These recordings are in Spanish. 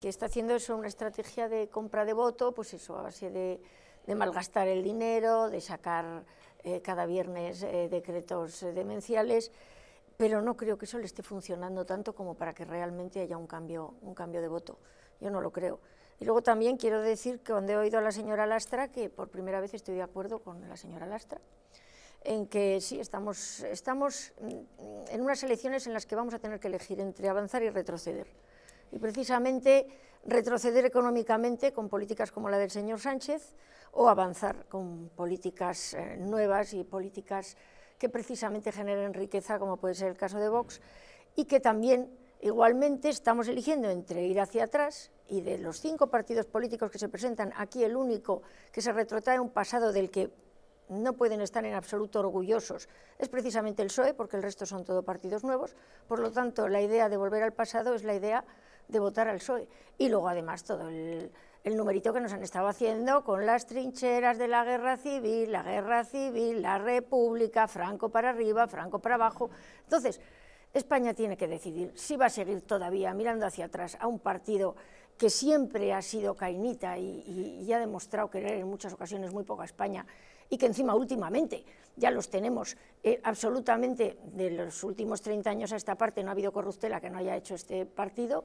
que está haciendo eso, una estrategia de compra de voto, pues eso, a base de, malgastar el dinero, de sacar eh, cada viernes eh, decretos demenciales, pero no creo que eso le esté funcionando tanto como para que realmente haya un cambio, de voto. Yo no lo creo. Y luego también quiero decir que cuando he oído a la señora Lastra, que por primera vez estoy de acuerdo con la señora Lastra, en que sí, estamos, estamos mm, en unas elecciones en las que vamos a tener que elegir entre avanzar y retroceder y precisamente retroceder económicamente con políticas como la del señor Sánchez o avanzar con políticas eh, nuevas y políticas que precisamente generen riqueza, como puede ser el caso de Vox, y que también igualmente estamos eligiendo entre ir hacia atrás y de los cinco partidos políticos que se presentan aquí, el único que se retrotrae un pasado del que no pueden estar en absoluto orgullosos es precisamente el PSOE, porque el resto son todo partidos nuevos. Por lo tanto, la idea de volver al pasado es la idea de votar al PSOE. Y luego además todo el, numerito que nos han estado haciendo con las trincheras de la guerra civil, la guerra civil, la república, Franco para arriba, Franco para abajo. Entonces, España tiene que decidir si va a seguir todavía mirando hacia atrás a un partido que siempre ha sido cainita y, ha demostrado querer en muchas ocasiones muy poca España y que encima últimamente ya los tenemos eh, absolutamente de los últimos 30 años a esta parte no ha habido corruptela que no haya hecho este partido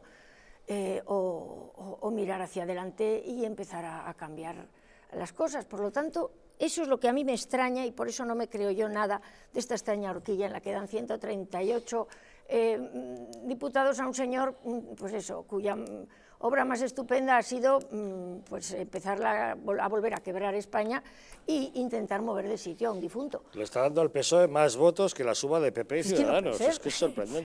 eh, o, mirar hacia adelante y empezar a, cambiar las cosas. Por lo tanto, eso es lo que a mí me extraña y por eso no me creo yo nada de esta extraña horquilla en la que dan 138 eh, mm, diputados a un señor, mm, pues eso, cuya mm, obra más estupenda ha sido pues empezar a volver a quebrar España e intentar mover de sitio a un difunto. Le está dando al PSOE más votos que la suma de PP y Ciudadanos, es, que es sorprendente.